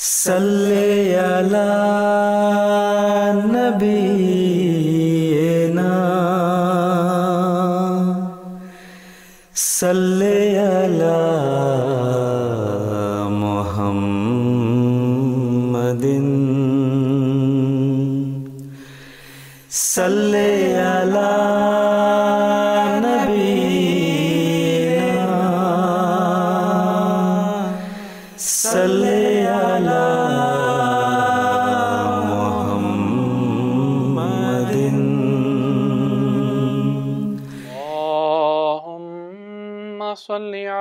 Salli ala nabiyyina Salli ala muhammadin Salli ala nabiyyina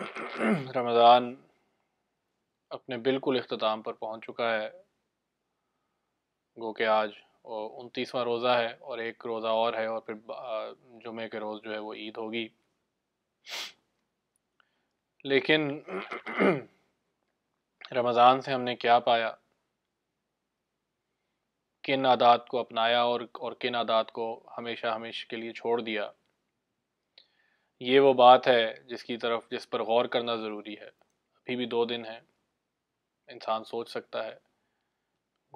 Ramzan अपने बिल्कुल अख्ताम पर पहुंच चुका है गो के आज और उनतीसवां रोज़ा है और एक रोज़ा और है और फिर जुमे के रोज़ जो है वो ईद होगी लेकिन रमज़ान से हमने क्या पाया किन आदात को अपनाया और और किन आदात को हमेशा हमेशा के लिए छोड़ दिया ये वो बात है जिसकी तरफ जिस पर गौर करना ज़रूरी है अभी भी दो दिन हैं इंसान सोच सकता है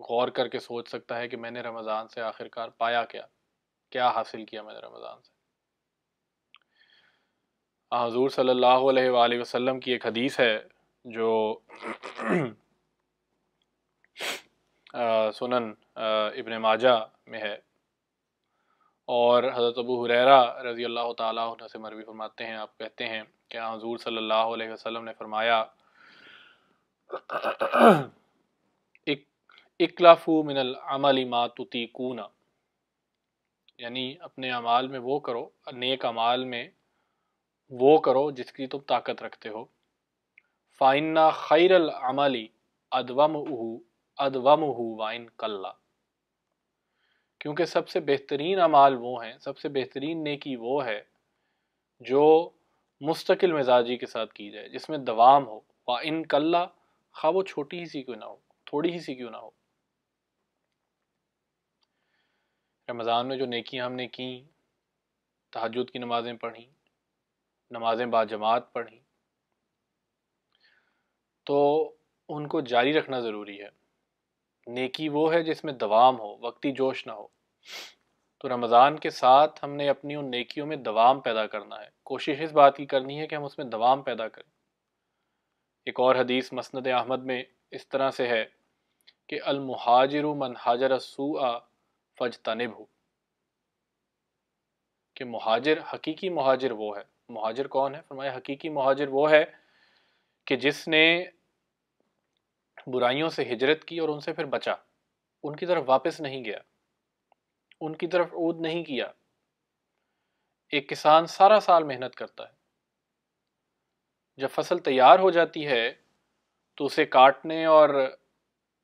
गौर करके सोच सकता है कि मैंने रमज़ान से आखिरकार पाया क्या क्या हासिल किया मैंने रमज़ान से हजूर हाँ, सल्लल्लाहु अलैहि वसल्लम की एक हदीस है जो सुनन इबन माजा में है और हज़रत अबू हुरैरा रज़ी अल्लाह तह से मरवी फरमाते हैं आप कहते हैं कि हजूर अलैहि वसल्लम ने फरमाया इक इकलाफ़ू मिनल अमली मा तुतीकूना यानी अपने अमाल में वो करो नेक अमाल में वो करो जिसकी तुम ताकत रखते हो फाइन्ना खैरल अमली अदवम अदवम वाइन कल्ला क्योंकि सबसे बेहतरीन अमाल वो हैं सबसे बेहतरीन नेकी वो है जो मुस्तकिल मिजाजी के साथ की जाए जिसमें दवाम हो वा इन कल्ला खा वो छोटी ही सी क्यों ना हो थोड़ी ही सी क्यों ना हो रमज़ान में जो नेकियां हमने की तहजद की नमाज़ें पढ़ी नमाज़ें बाजमात पढ़ी तो उनको जारी रखना ज़रूरी है नेकी वो है जिसमें दवाम हो वक्ती जोश ना हो तो रमज़ान के साथ हमने अपनी उन नेकियों में दवाम पैदा करना है कोशिश इस बात की करनी है कि हम उसमें दवाम पैदा करें एक और हदीस मसंद अहमद में इस तरह से है कि अलमहाजर मन हाजर सूआ फज तनब हो कि महाजर हकीकी महाजर वो है महाजर कौन है फरमाया हकीकी महाजर वो है कि जिसने बुराइयों से हिजरत की और उनसे फिर बचा उनकी तरफ वापस नहीं गया उनकी तरफ ऊद नहीं किया एक किसान सारा साल मेहनत करता है जब फसल तैयार हो जाती है तो उसे काटने और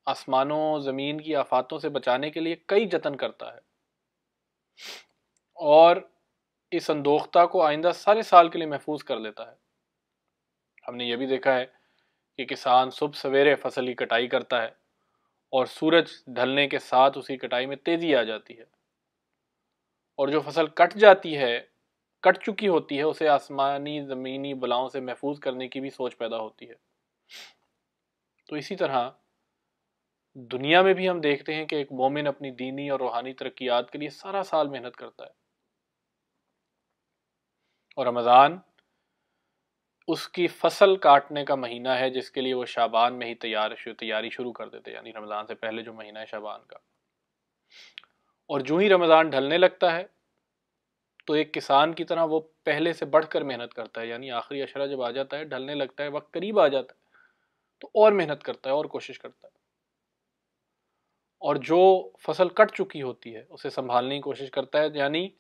आसमानों ज़मीन की आफातों से बचाने के लिए कई जतन करता है और इस अंदोख्ता को आइंदा सारे साल के लिए महफूज कर लेता है हमने ये भी देखा है कि किसान सुबह सवेरे फसल की कटाई करता है और सूरज ढलने के साथ उसी कटाई में तेज़ी आ जाती है और जो फसल कट जाती है कट चुकी होती है उसे आसमानी ज़मीनी बलाओं से महफूज करने की भी सोच पैदा होती है तो इसी तरह दुनिया में भी हम देखते हैं कि एक मोमिन अपनी दीनी और रूहानी तरक्यात के लिए सारा साल मेहनत करता है और रमज़ान उसकी फसल काटने का महीना है जिसके लिए वो शाबान में ही तैयार तैयारी शुरू कर देते यानी रमज़ान से पहले जो महीना है शाबान का और जो ही रमज़ान ढलने लगता है तो एक किसान की तरह वो पहले से बढ़कर मेहनत करता है यानी आखिरी अशरा जब आ जाता है ढलने लगता है वक्त करीब आ जाता है तो और मेहनत करता है और कोशिश करता है और जो फसल कट चुकी होती है उसे संभालने की कोशिश करता है यानी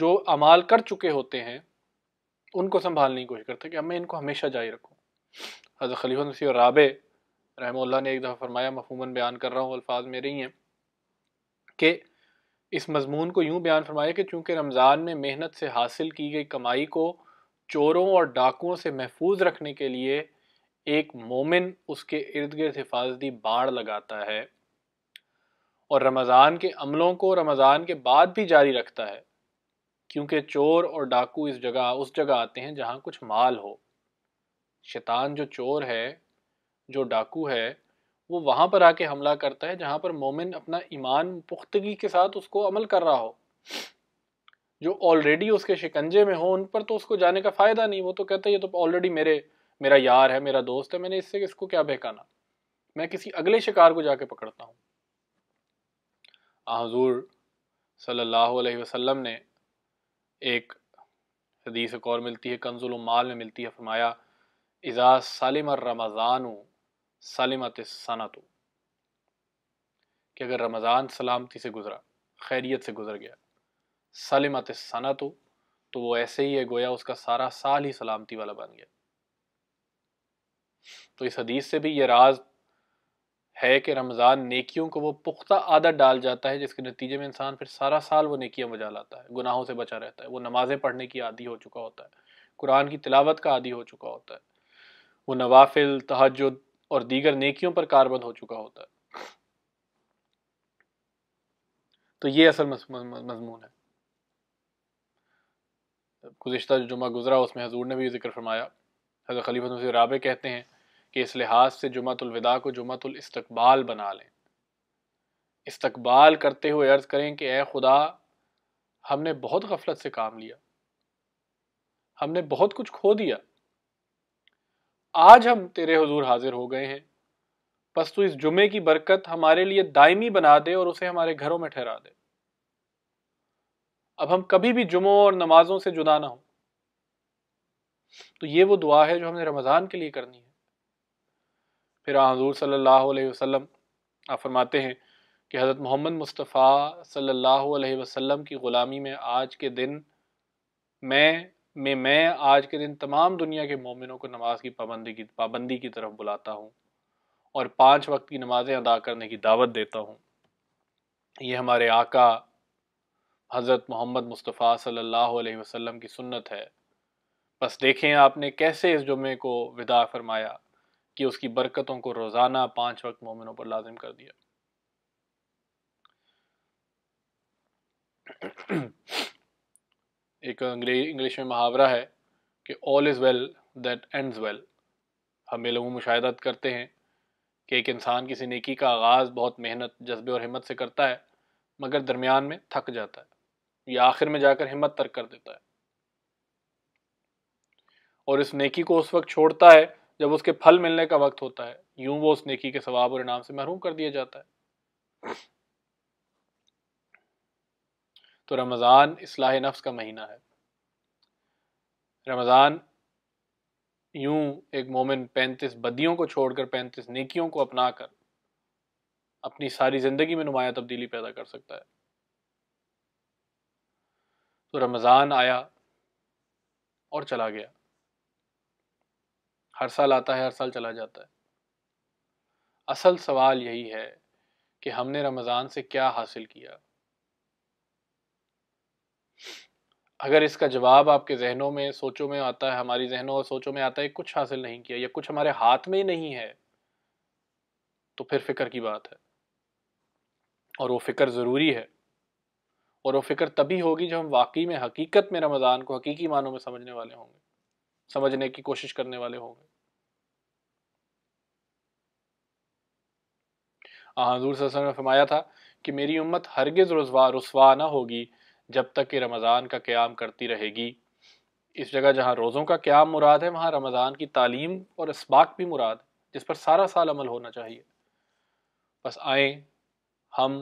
जो अमाल कर चुके होते हैं उनको संभालने की कोशिश करते कि कि मैं इनको हमेशा जारी रखूँ हज़र खलीफा मसी और राबे रहम ने एक दफ़ा फरमाया मफहूमन बयान कर रहा हूँ अल्फाज मेरे ही हैं कि इस मजमून को यूँ बयान फरमाया कि चूँकि रमज़ान में मेहनत से हासिल की गई कमाई को चोरों और डाकुओं से महफूज रखने के लिए एक मोमिन उसके इर्द गिर्द हिफाजती बाढ़ लगाता है और रमज़ान के अमलों को रमज़ान के बाद भी जारी रखता है क्योंकि चोर और डाकू इस जगह उस जगह आते हैं जहाँ कुछ माल हो शैतान जो चोर है जो डाकू है वो वहाँ पर आके हमला करता है जहाँ पर मोमिन अपना ईमान पुख्तगी के साथ उसको अमल कर रहा हो जो ऑलरेडी उसके शिकंजे में हो उन पर तो उसको जाने का फ़ायदा नहीं वो तो कहता है ये तो ऑलरेडी मेरे मेरा यार है मेरा दोस्त है मैंने इससे इसको क्या बहकाना मैं किसी अगले शिकार को जाके पकड़ता हूँ हजूर सल्लल्लाहु अलैहि वसल्लम ने एक हदीस एक और मिलती है कंजुल माल में मिलती है फरमाया इज़ा सालिम रमज़ान सालिमत सनत कि अगर रमज़ान सलामती से गुजरा खैरियत से गुजर गया सालिमत सनत तो वो ऐसे ही है गोया उसका सारा साल ही सलामती वाला बन गया तो इस हदीस से भी ये राज है कि रमज़ान नेकियों को वो पुख्ता आदत डाल जाता है जिसके नतीजे में इंसान फिर सारा साल वो नेकियां बजा लाता है गुनाहों से बचा रहता है वो नमाज़ें पढ़ने की आदि हो चुका होता है कुरान की तिलावत का आदि हो चुका होता है वो नवाफिल तहजद और दीगर नेकियों पर कारबंद हो चुका होता है तो ये असल मजमून है गुज्त जुमा गुजरा उसमें हजूर ने भी जिक्र फरमाया हज़र खलीफा राबे कहते हैं कि इस लिहाज से जुमतुलविदा को जुमतुल इस्तकबाल बना लें इस्तकबाल करते हुए अर्ज़ करें कि ए खुदा हमने बहुत गफलत से काम लिया हमने बहुत कुछ खो दिया आज हम तेरे हजूर हाजिर हो गए हैं बस तू इस जुमे की बरकत हमारे लिए दायमी बना दे और उसे हमारे घरों में ठहरा दे अब हम कभी भी जुमों और नमाजों से जुदा ना हो तो ये वो दुआ है जो हमने रमज़ान के लिए करनी है फिर हजूर सल्लल्लाहु अलैहि वसल्लम आप फरमाते हैं कि हज़रत मोहम्मद मुस्तफ़ा सल्लल्लाहु अलैहि वसल्लम की ग़ुलामी में आज के दिन मैं में मैं आज के दिन तमाम दुनिया के मोमिनों को नमाज की पाबंदी की पाबंदी की तरफ बुलाता हूँ और पांच वक्त की नमाज़ें अदा करने की दावत देता हूँ ये हमारे आका हज़रत मोहम्मद मुस्तफ़ा सल्लल्लाहु अलैहि वसल्लम की सुन्नत है बस देखें आपने कैसे इस जुमे को विदा फरमाया कि उसकी बरकतों को रोज़ाना पांच वक्त मोमिनों पर लाजिम कर दिया एक इंग्लिश में मुहावरा है कि all is well that ends well हम लोग मुशाहदत करते हैं कि एक इंसान किसी नेकी का आगाज़ बहुत मेहनत जज्बे और हिम्मत से करता है मगर दरमियान में थक जाता है या आखिर में जाकर हिम्मत तर्क कर देता है और इस नेकी को उस वक्त छोड़ता है जब उसके फल मिलने का वक्त होता है यूं वो उस नेकी के सवाब और इनाम से महरूम कर दिया जाता है तो रमज़ान इसलाह नफ्स का महीना है रमज़ान यूं एक मोमिन पैंतीस बदियों को छोड़कर पैंतीस नेकियों को अपना कर अपनी सारी ज़िंदगी में नुमाया तब्दीली पैदा कर सकता है तो रमज़ान आया और चला गया हर साल आता है हर साल चला जाता है असल सवाल यही है कि हमने रमज़ान से क्या हासिल किया अगर इसका जवाब आपके जहनों में सोचों में आता है हमारी जहनों और सोचों में आता है कुछ हासिल नहीं किया या कुछ हमारे हाथ में ही नहीं है तो फिर फिक्र की बात है और वो फिक्र ज़रूरी है और वो फिक्र तभी होगी जब हम वाकई में हकीकत में रमज़ान को हकीकी मानों में समझने वाले होंगे समझने की कोशिश करने वाले होंगे हाँ, हजूर सल्लल्लाहु ने फरमाया था कि मेरी उम्मत हरगिज़ रुजवा रसवा ना होगी जब तक कि रमज़ान का क्याम करती रहेगी इस जगह जहाँ रोज़ों का क्याम मुराद है वहाँ रमज़ान की तालीम और इसबाक भी मुराद जिस पर सारा साल अमल होना चाहिए बस आए हम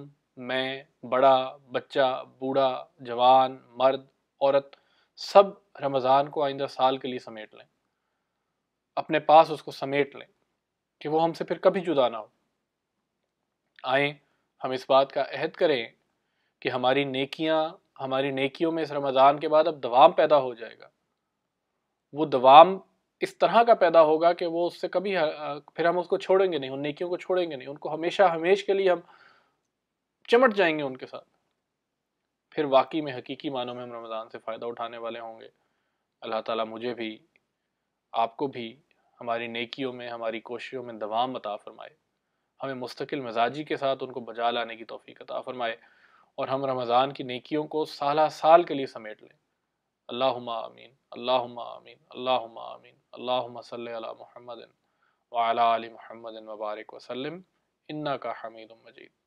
मैं बड़ा बच्चा बूढ़ा जवान मर्द औरत सब रमज़ान को आइंदा साल के लिए समेट लें अपने पास उसको समेट लें कि वो हमसे फिर कभी जुदा ना हो आए हम इस बात का अहद करें कि हमारी नेकियां हमारी नेकियों में इस रमज़ान के बाद अब दवाम पैदा हो जाएगा वो दवाम इस तरह का पैदा होगा कि वो उससे कभी फिर हम उसको छोड़ेंगे नहीं उन नेकियों को छोड़ेंगे नहीं उनको हमेशा हमेश के लिए हम चिमट जाएंगे उनके साथ फिर वाकई में हकीकी मानों में हम रमज़ान से फ़ायदा उठाने वाले होंगे अल्लाह ताला मुझे भी आपको भी हमारी नेकियों में हमारी कोशिशों में दवाम अता फ़रमाए हमें मुस्तकिल मिजाजी के साथ उनको बजा लाने की तोफ़ी अता फ़रमाए और हम रमज़ान की नेकियों को साल साल के लिए समेट लें अल्लाहुम्मा आमीन अल्लाहुम्मा आमीन अल्लाहुम्मा आमीन अल्लाहुम्मा सल्ली अला मुहम्मदिन वाला अली मुहम्मदिन वबारक वसलम इन्ना का हमीद मजीद